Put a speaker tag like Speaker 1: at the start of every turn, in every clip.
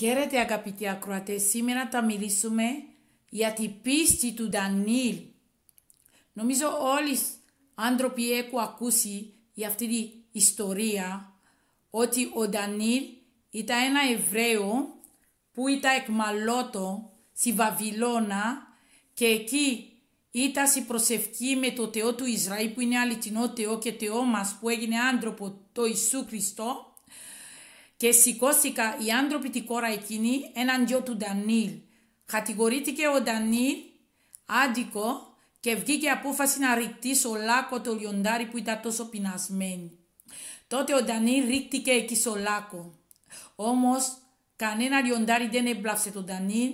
Speaker 1: Χαίρετε αγαπητοί ακροατές, σήμερα θα μιλήσουμε για την πίστη του Δανίλ. Νομίζω όλοι οι άνθρωποι έχουν ακούσει για αυτή την ιστορία ότι ο Δανίλ ήταν ένα Εβραίο που ήταν εκμαλώτο στη Βαβυλώνα και εκεί ήταν στη προσευχή με το Θεό του Ισραήλ που είναι αληθινό Θεό και Θεό μας που έγινε άνθρωπο το Ιησού Χριστό και σηκώθηκα οι άνθρωποι τη κόρα εκείνη εναντιό του Ντανίλ. Κατηγορήθηκε ο Ντανίλ άδικο και βγήκε απόφαση να ρηκτήσει ο λάκκο το λιοντάρι που ήταν τόσο πεινασμένοι. Τότε ο Ντανίλ ρίχτηκε εκεί στο λάκκο. Όμως, κανένα λιοντάρι δεν έμπλαψε τον Ντανίλ,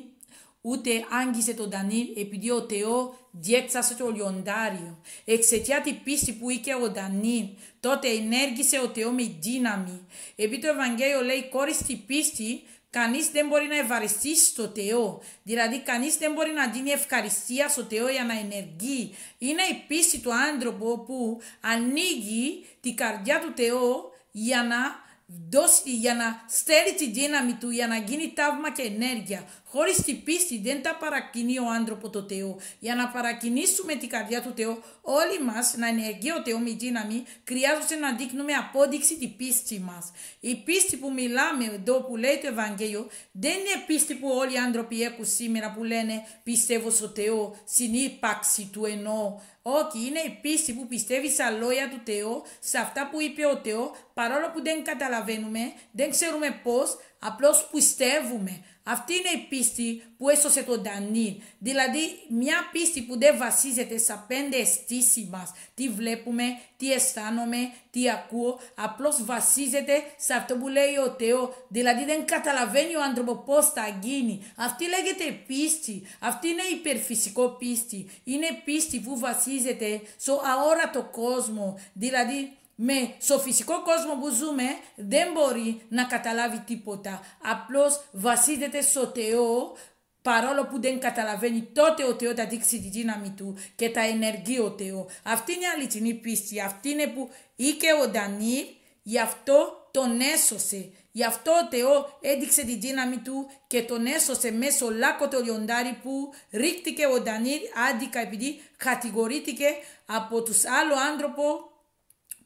Speaker 1: ούτε άγγισε τον Ντανίλ επειδή ο Θεό διέξασε το λιοντάριο. Εξαιτία την πίστη που είχε ο Δανή, τότε ενέργησε ο Θεό με δύναμη. Επί το Ευαγγέλιο λέει, κόρης πίστη, κανείς δεν μπορεί να ευαριστήσει το Θεό. Δηλαδή, κανείς δεν μπορεί να δίνει ευχαριστία στο Θεό για να ενεργεί. Είναι η πίστη του άνθρωπου που ανοίγει την καρδιά του Θεό για να δώσει, για να στέλνει τη δύναμη του, για να γίνει ταύμα και ενέργεια. Χωρίς την πίστη δεν τα παρακινεί ο άνθρωπο το Θεό. Για να παρακινήσουμε την καρδιά του Θεό, όλοι μας να ενεργεί ο Θεό με δύναμη, χρειάζεται να δείχνουμε απόδειξη την πίστη μας Η πίστη που μιλάμε εδώ που λέει το Ευαγγέλιο, δεν είναι πίστη που όλοι οι άνθρωποι έχουν σήμερα που λένε πιστεύω στο Θεό, συνύπαξη του εννοώ. Όχι, είναι η πίστη που πιστεύει στα λόγια του Θεό, σε αυτά που είπε ο Θεό, παρόλο που δεν καταλαβαίνουμε, δεν ξέρουμε πώς, απλώς πιστεύουμε. Αυτή είναι η πίστη που έσωσε τον Ντανίλ. Δηλαδή μια πίστη που δεν βασίζεται στα πέντε αισθήσεις μας. Τι βλέπουμε, τι αισθάνομαι, τι ακούω. Απλώς βασίζεται σε αυτό που λέει ο Θεός. Δηλαδή δεν καταλαβαίνει ο άνθρωπος πώς θα γίνει. Αυτή λέγεται πίστη. Αυτή είναι υπερφυσικό πίστη. Είναι πίστη που βασίζεται στο αόρατο κόσμο. Δηλαδή με στο φυσικό κόσμο που ζούμε δεν μπορεί να καταλάβει τίποτα. Απλώς βασίζεται στο Θεό παρόλο που δεν καταλαβαίνει τότε ο Θεός θα δείξει τη δύναμη του και τα ενεργεί ο Θεός. Αυτή είναι η αληθινή πίστη, αυτή είναι που είχε ο Ντανίλ, γι' αυτό τον έσωσε. Γι' αυτό ο Θεός έδειξε τη δύναμη του και τον έσωσε μέσω λάκκο το λιοντάρι που ρίχτηκε ο Ντανίλ άντικα επειδή κατηγορήθηκε από τους άλλου άνθρωπο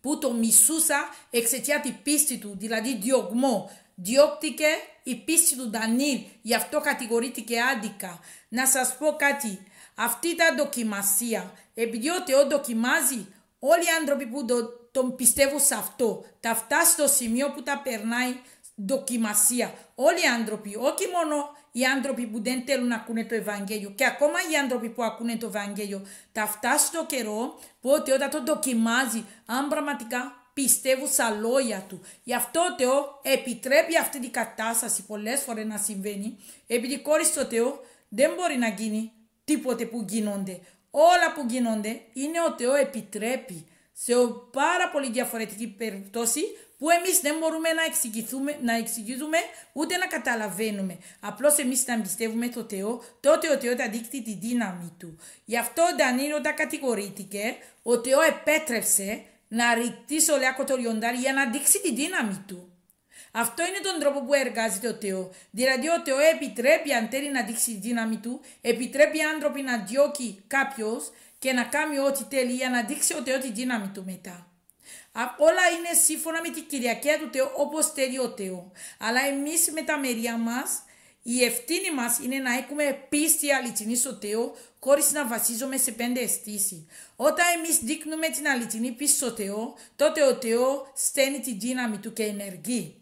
Speaker 1: που μισούσα εξαιτία τη πίστη του, δηλαδή διωγμό. Διώκτηκε η πίστη του Ντανίλ, γι' αυτό κατηγορήθηκε άδικα. Να σας πω κάτι, αυτή ήταν δοκιμασία. Επειδή ο Θεός δοκιμάζει, όλοι οι άνθρωποι που τον πιστεύουν σε αυτό, τα φτάσει στο σημείο που τα περνάει δοκιμασία. Όλοι οι άνθρωποι, όχι μόνο οι άνθρωποι που δεν θέλουν να ακούνε το Ευαγγέλιο και ακόμα οι άνθρωποι που ακούνε το Ευαγγέλιο θα φτάσει το καιρό που ο όταν θα το δοκιμάζει αν πραγματικά πιστεύουν στα λόγια του. Γι' αυτό ο Θεό επιτρέπει αυτή την κατάσταση πολλές φορές να συμβαίνει επειδή κόρη στο Θεό δεν μπορεί να γίνει τίποτε που γίνονται. Όλα που γίνονται είναι ο Θεό επιτρέπει σε πάρα πολύ διαφορετική περίπτωση που εμείς δεν μπορούμε να εξηγηθούμε, να εξηγηθούμε, ούτε να καταλαβαίνουμε. Απλώς εμείς να πιστεύουμε το Θεό, τότε ο Θεός θα δείξει τη δύναμη του. Γι' αυτό ο Ντανίλ όταν κατηγορήθηκε, ο Θεός επέτρεψε να ρητήσει ο Λεάκος το λιοντάρι για να δείξει τη δύναμη του. Αυτό είναι τον τρόπο που εργάζεται ο Θεός. Δηλαδή ο Θεός επιτρέπει αν θέλει να δείξει τη δύναμη του, επιτρέπει άνθρωποι να διώκει κάποιος και να κάνει ό,τι θέλει για να δείξει ο Θεός τη δύναμη του μετά. Όλα είναι σύμφωνα με την Κυριακή του Θεού όπως θέλει ο Θεός. Αλλά εμείς με τα μεριά μας, η ευθύνη μας είναι να έχουμε πίστη αληθινή στο Θεό χωρίς να βασίζομαι σε πέντε αισθήσεις. Όταν εμείς δείχνουμε την αληθινή πίστη στο Θεό, τότε ο Θεός στέλνει τη δύναμη του και ενεργεί.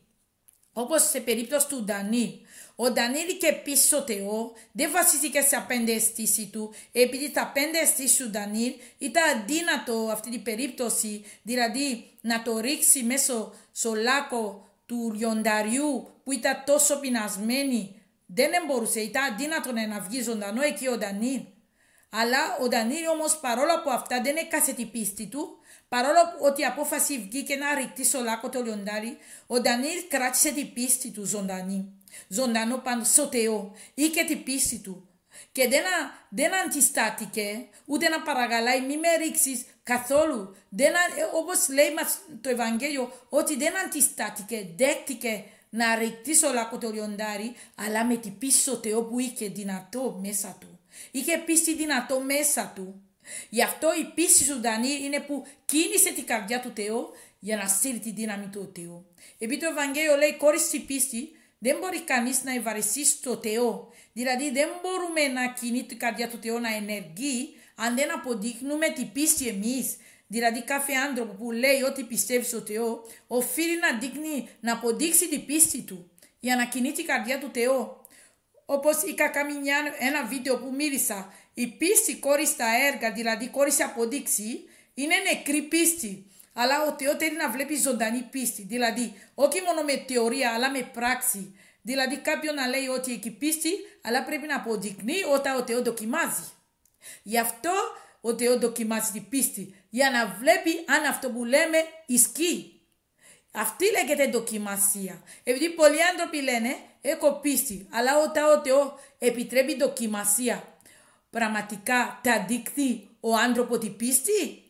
Speaker 1: Όπως σε περίπτωση του Ντανή. Ο Δανίλη και πίσω Θεό δεν βασίστηκε σε απέντε αισθήσει του, επειδή τα πέντε αισθήσει του Ντανίλ ήταν αδύνατο αυτή την περίπτωση, δηλαδή να το ρίξει μέσω στο λάκκο του λιονταριού που ήταν τόσο πεινασμένη, δεν μπορούσε, ήταν αδύνατο να βγει ζωντανό εκεί ο Ντανίλ. Αλλά ο Δανίλη όμως παρόλο που αυτά δεν έκασε την πίστη του, παρόλο που ότι η απόφαση βγήκε να ρίξει στο λάκκο το λιοντάρι, ο Ντανίλ κράτησε την πίστη του ζωντανή ζωντανό πάντο, στο Θεό ή και την πίστη του και δεν, δεν αντιστάτηκε ούτε να παρακαλάει μη με ρίξεις καθόλου δεν, ε, όπως λέει μας το Ευαγγέλιο ότι δεν αντιστάθηκε δέχτηκε να ρηχτεί το λιοντάρι, αλλά με την πίστη στο Θεό που είχε δυνατό μέσα του είχε πίστη δυνατό μέσα του Γι' αυτό η πίστη σου Δανή είναι που κίνησε την καρδιά του Θεού για να στείλει τη δύναμη του Θεού. Επειδή το Ευαγγέλιο λέει κόρης στη πίστη, δεν μπορεί κανείς να ευαρεστεί στο Θεό. Δηλαδή δεν μπορούμε να κινεί την καρδιά του Θεού να ενεργεί αν δεν αποδείχνουμε την πίστη εμείς. Δηλαδή κάθε άνθρωπο που λέει ότι πιστεύει στο Θεό οφείλει να, δείχνει, να αποδείξει την πίστη του για να κινεί την καρδιά του Θεό. Όπως είχα κάνει ένα βίντεο που μίλησα, η πίστη κόρη στα έργα, δηλαδή χωρίς αποδείξη, είναι νεκρή πίστη αλλά ότι ο είναι να βλέπεις ζωντανή πίστη. Δηλαδή, όχι μόνο με θεωρία, αλλά με πράξη. Δηλαδή, κάποιον να λέει ότι έχει πίστη, αλλά πρέπει να αποδεικνύει όταν ο Θεό δοκιμάζει. Γι' αυτό ο Θεό δοκιμάζει την πίστη, για να βλέπει αν αυτό που λέμε ισχύει. Αυτή λέγεται δοκιμασία. Επειδή πολλοί άνθρωποι λένε, έχω πίστη, αλλά όταν ο Θεό επιτρέπει δοκιμασία, πραγματικά θα δείχνει ο άνθρωπο την πίστη.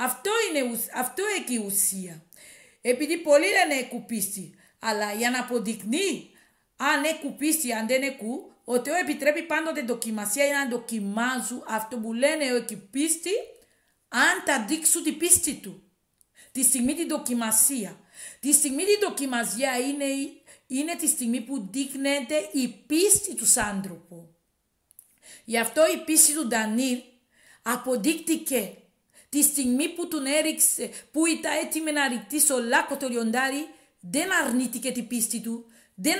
Speaker 1: Αυτό είναι, αυτό έχει η ουσία. Επειδή πολλοί λένε εκουπίστη, αλλά για να αποδεικνύει αν εκουπίστη, αν δεν εκού, ο Θεός επιτρέπει πάντοτε δοκιμασία για να δοκιμάζουν αυτό που λένε ο εκουπίστη, αν τα δείξουν την πίστη του. Τη στιγμή τη δοκιμασία. Τη στιγμή τη δοκιμασία είναι, είναι τη στιγμή που δείχνεται η πίστη του άνθρωπου. Γι' αυτό η πίστη του Ντανίλ αποδείχτηκε Τη στιγμή που τον έριξε, που ήταν έτοιμη να ρηκτεί στο λάκκο το λιοντάρι, δεν αρνήθηκε την πίστη του, δεν,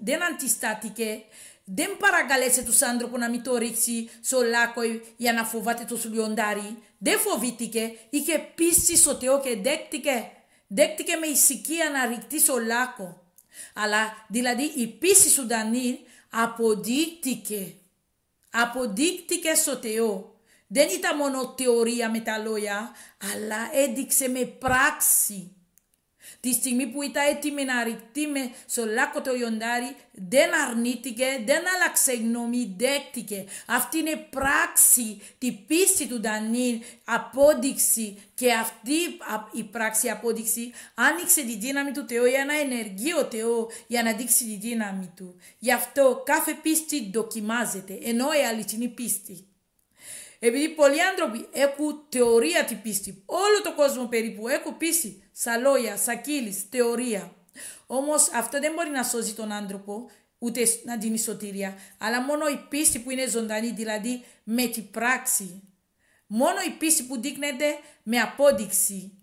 Speaker 1: δεν αντιστάτηκε, δεν παρακαλέσε τους άνθρωπου να μην το ρίξει στο λάκκο για να φοβάται το λιοντάρι. Δεν φοβήθηκε, είχε πίστη στο Θεό και δέκτηκε, δέκτηκε με ησυχία να ρηκτεί στο λάκκο. Αλλά δηλαδή η πίστη του Δανίλ αποδείχτηκε. Αποδείχτηκε στο Θεό. Δεν ήταν μόνο θεωρία με τα λόγια, αλλά έδειξε με πράξη. Τη στιγμή που ήταν έτοιμη να ρηχτεί με στο λάκκο το λιοντάρι, δεν αρνήθηκε, δεν άλλαξε γνώμη, δέχτηκε. Αυτή είναι πράξη, τη πίστη του Ντανίλ, απόδειξη και αυτή η πράξη απόδειξη άνοιξε τη δύναμη του Θεού για να ενεργεί ο Θεό, για να δείξει τη δύναμη του. Γι' αυτό κάθε πίστη δοκιμάζεται, ενώ η αληθινή πίστη. Επειδή πολλοί άνθρωποι έχουν θεωρία την πίστη. Όλο το κόσμο περίπου έχουν πίστη σα λόγια, σα θεωρία. Όμως αυτό δεν μπορεί να σώσει τον άνθρωπο, ούτε να δίνει σωτήρια. Αλλά μόνο η πίστη που είναι ζωντανή, δηλαδή με την πράξη. Μόνο η πίστη που δείχνεται με απόδειξη.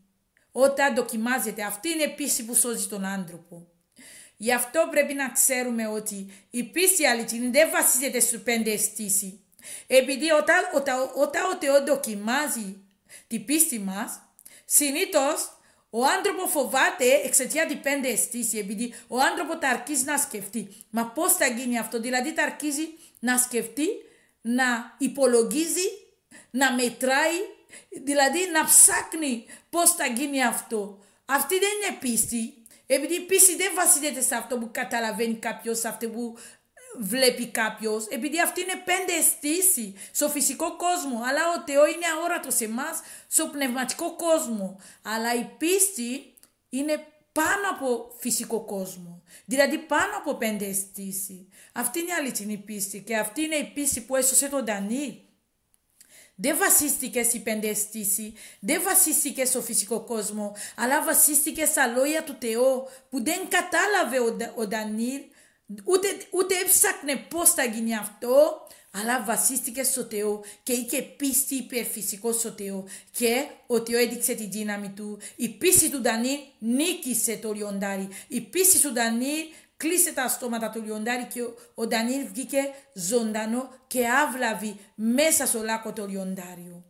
Speaker 1: Όταν δοκιμάζεται, αυτή είναι η πίστη που σώζει τον άνθρωπο. Γι' αυτό πρέπει να ξέρουμε ότι η πίστη αληθινή δεν βασίζεται στου πέντε αισθήσεις. Επειδή όταν, όταν, όταν ο Θεός δοκιμάζει την πίστη μας, συνήθως ο άνθρωπο φοβάται εξαιτία τη πέντε αισθήση, επειδή ο άνθρωπο τα αρχίζει να σκεφτεί. Μα πώς θα γίνει αυτό, δηλαδή τα αρχίζει να σκεφτεί, να υπολογίζει, να μετράει, δηλαδή να ψάχνει πώς θα γίνει αυτό. Αυτή δεν είναι πίστη, επειδή η πίστη δεν βασίζεται σε αυτό που καταλαβαίνει κάποιος, σε αυτό που βλέπει κάποιος, επειδή αυτή είναι πέντε αισθήσει στο φυσικό κόσμο, αλλά ο Θεός είναι αόρατος σε εμάς στο πνευματικό κόσμο. Αλλά η πίστη είναι πάνω από φυσικό κόσμο. Δηλαδή πάνω από πέντε αισθήσει. Αυτή είναι η αληθινή πίστη και αυτή είναι η πίστη που έσωσε τον Δανίλ. Δεν βασίστηκες πέντε αισθήσει, δεν βασίστηκες στο φυσικό κόσμο, αλλά βασίστηκες στα λόγια του Θεό. που δεν κατάλαβε ο, ο ούτε, ούτε έψαχνε πώς θα γίνει αυτό, αλλά βασίστηκε στο Θεό και είχε πίστη υπερφυσικό στο Θεό και ο Θεό έδειξε τη δύναμη του. Η πίστη του Δανίλ νίκησε το λιοντάρι. Η πίστη του Δανίλ κλείσε τα στόματα του λιοντάρι και ο Δανίλ βγήκε ζωντανό και άβλαβη μέσα στο λάκκο του λιοντάριου.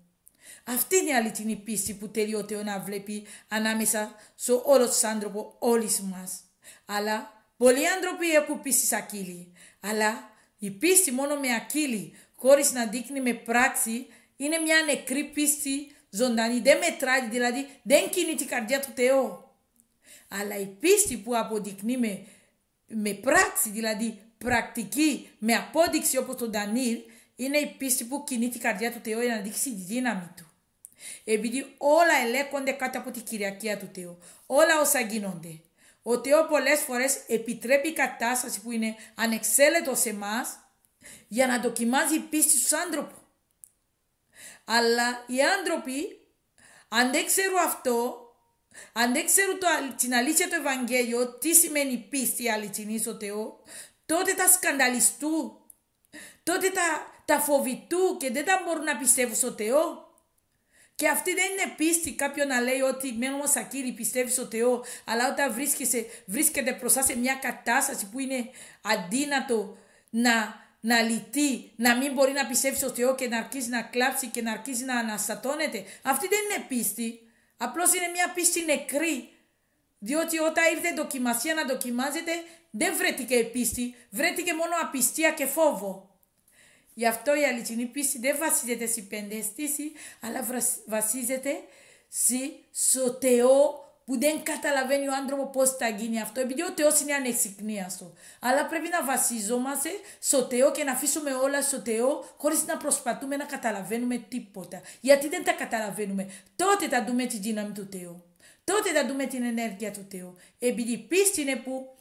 Speaker 1: Αυτή είναι η αληθινή πίστη που θέλει ο Θεός να βλέπει ανάμεσα σε όλο τον άνθρωπο όλης μας. Αλλά Πολλοί άνθρωποι έχουν πίστη σε ακύλη, αλλά η πίστη μόνο με ακύλη, χωρίς να δείχνει με πράξη, είναι μια νεκρή πίστη ζωντανή, δεν μετράει, δηλαδή δεν κινεί την καρδιά του Θεού. Αλλά η πίστη που αποδεικνύει με, με πράξη, δηλαδή πρακτική, με απόδειξη όπως τον Δανίλ, είναι η πίστη που κινεί την καρδιά του Θεού για να δείξει τη δύναμη του. Επειδή όλα ελέγχονται κάτω από την κυριακία του Θεού, όλα όσα γίνονται. Ο Θεό πολλές φορές επιτρέπει κατάσταση που είναι ανεξέλετος σε εμάς για να δοκιμάζει η πίστη στους άνθρωποι. Αλλά οι άνθρωποι, αν δεν ξέρουν αυτό, αν δεν ξέρουν το, την αλήθεια του Ευαγγέλιο, τι σημαίνει πίστη αληθινή στο Θεό, τότε τα σκανδαλιστούν, τότε τα τα φοβητούν και δεν τα μπορούν να πιστεύουν στο Θεό. Και αυτή δεν είναι πίστη κάποιον να λέει ότι μένω ακύρι πιστεύεις στο Θεό, αλλά όταν βρίσκεσαι, βρίσκεται μπροστά σε μια κατάσταση που είναι αντίνατο να, να να μην μπορεί να πιστεύεις στο Θεό και να αρχίζει να κλάψει και να αρχίζει να αναστατώνεται. Αυτή δεν είναι πίστη. Απλώς είναι μια πίστη νεκρή. Διότι όταν ήρθε δοκιμασία να δοκιμάζεται, δεν βρέθηκε πίστη, βρέθηκε μόνο απιστία και φόβο. Γι' αυτό η αληθινή πίστη δεν βασίζεται πέντε πεντεστήση, αλλά βασίζεται στο Θεό που δεν καταλαβαίνει ο άνθρωπος πώς θα γίνει αυτό, επειδή ο Θεός είναι ανεξυκνίαστος. Αλλά πρέπει να βασιζόμαστε στο Θεό και να αφήσουμε όλα στο Θεό, χωρίς να προσπαθούμε να καταλαβαίνουμε τίποτα. Γιατί δεν τα καταλαβαίνουμε. Τότε θα δούμε τη δύναμη του Θεού. Τότε θα δούμε την ενέργεια του Θεού. Επειδή η πίστη είναι που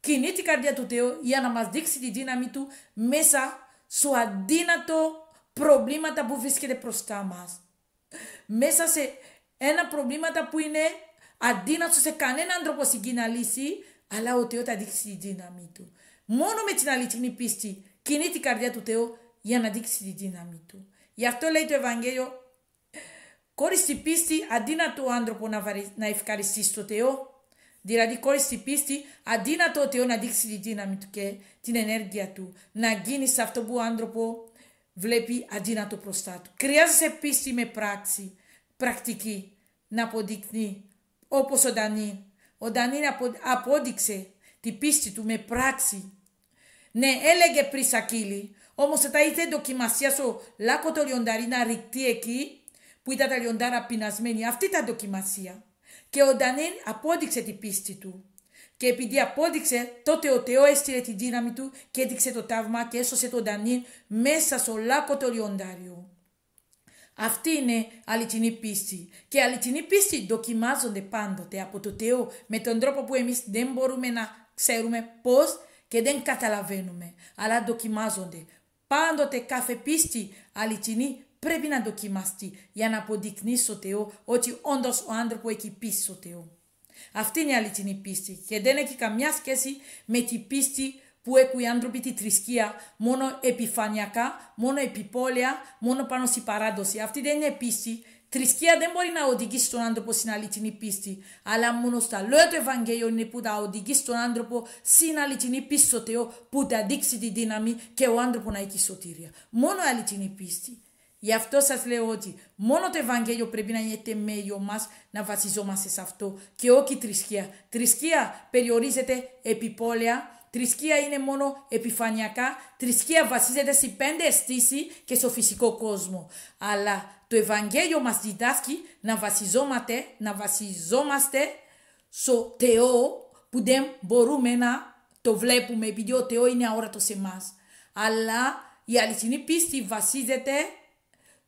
Speaker 1: κινεί την καρδιά του Θεού για να μα δείξει τη δύναμη του μέσα σου αδύνατο προβλήματα που βρίσκεται μπροστά μας. Μέσα σε ένα προβλήματα που είναι αδύνατο σε κανέναν άνθρωπο να λύσει, αλλά ο Θεός θα δείξει τη δύναμή του. Μόνο με την αληθινή πίστη κινεί την καρδιά του Θεού για να δείξει τη δύναμη του. Γι' αυτό λέει το Ευαγγέλιο, χωρί την πίστη αδύνατο άνθρωπο να, να ευχαριστήσει το Θεό, Δηλαδή κόρη την πίστη, αντί να τότε να δείξει τη δύναμη του και την ενέργεια του, να γίνει σε αυτό που ο άνθρωπο βλέπει αδύνατο να το μπροστά του. Χρειάζεσαι πίστη με πράξη, πρακτική, να αποδεικνύει όπως ο Ντανίν. Ο Δανή απόδειξε την πίστη του με πράξη. Ναι, έλεγε πριν σακύλι, όμως θα ήταν δοκιμασία στο λάκκο το λιοντάρι να ρηκτεί εκεί που ήταν τα λιοντάρα πεινασμένοι. Αυτή ήταν δοκιμασία. Και ο Ντανέλ απόδειξε την πίστη του. Και επειδή απόδειξε, τότε ο Θεός έστειλε τη δύναμη του και έδειξε το ταύμα και έσωσε τον Ντανίλ μέσα στο λάκκο το λιοντάριο. Αυτή είναι αληθινή πίστη. Και αληθινή πίστη δοκιμάζονται πάντοτε από το Θεό με τον τρόπο που εμείς δεν μπορούμε να ξέρουμε πώς και δεν καταλαβαίνουμε. Αλλά δοκιμάζονται. Πάντοτε κάθε πίστη αληθινή πρέπει να δοκιμαστεί για να αποδεικνύσει ο Θεό ότι όντως ο άνθρωπο έχει πίστη στο Θεό. Αυτή είναι η αληθινή πίστη και δεν έχει καμιά σχέση με την πίστη που έχουν οι άνθρωποι τη θρησκεία μόνο επιφανειακά, μόνο επιπόλαια, μόνο πάνω στην παράδοση. Αυτή δεν είναι πίστη. Θρησκεία δεν μπορεί να οδηγήσει τον άνθρωπο στην αληθινή πίστη, αλλά μόνο στα λόγια του Ευαγγελίου είναι που θα οδηγήσει τον άνθρωπο στην αληθινή πίστη στο Θεό, που θα δείξει τη δύναμη και ο άνθρωπο να έχει σωτήρια. Μόνο αληθινή πίστη. Γι' αυτό σας λέω ότι μόνο το Ευαγγέλιο πρέπει να είναι τεμέλιο μας να βασιζόμαστε σε αυτό και όχι η θρησκεία. Θρησκεία περιορίζεται επιπόλαια, θρησκεία είναι μόνο επιφανειακά, θρησκεία βασίζεται σε πέντε αισθήσει και στο φυσικό κόσμο. Αλλά το Ευαγγέλιο μας διδάσκει να βασιζόμαστε, να βασιζόμαστε στο Θεό που δεν μπορούμε να το βλέπουμε επειδή ο Θεός είναι αόρατος σε εμάς. Αλλά η αληθινή πίστη βασίζεται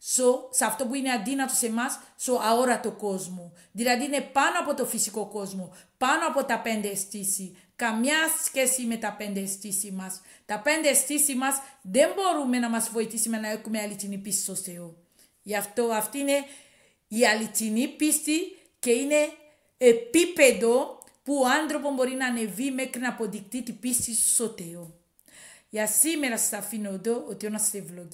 Speaker 1: So, σε αυτό που είναι αδύνατο σε εμάς, στο αόρατο κόσμο. Δηλαδή είναι πάνω από το φυσικό κόσμο, πάνω από τα πέντε αισθήσει. Καμιά σχέση με τα πέντε αισθήσει μας. Τα πέντε αισθήσει μας δεν μπορούμε να μας βοηθήσουμε να έχουμε αληθινή πίστη στο Θεό. Γι' αυτό αυτή είναι η αληθινή πίστη και είναι επίπεδο που ο άνθρωπο μπορεί να ανεβεί μέχρι να αποδεικτεί την πίστη στο Θεό. Για σήμερα σας αφήνω εδώ ότι ο Θεός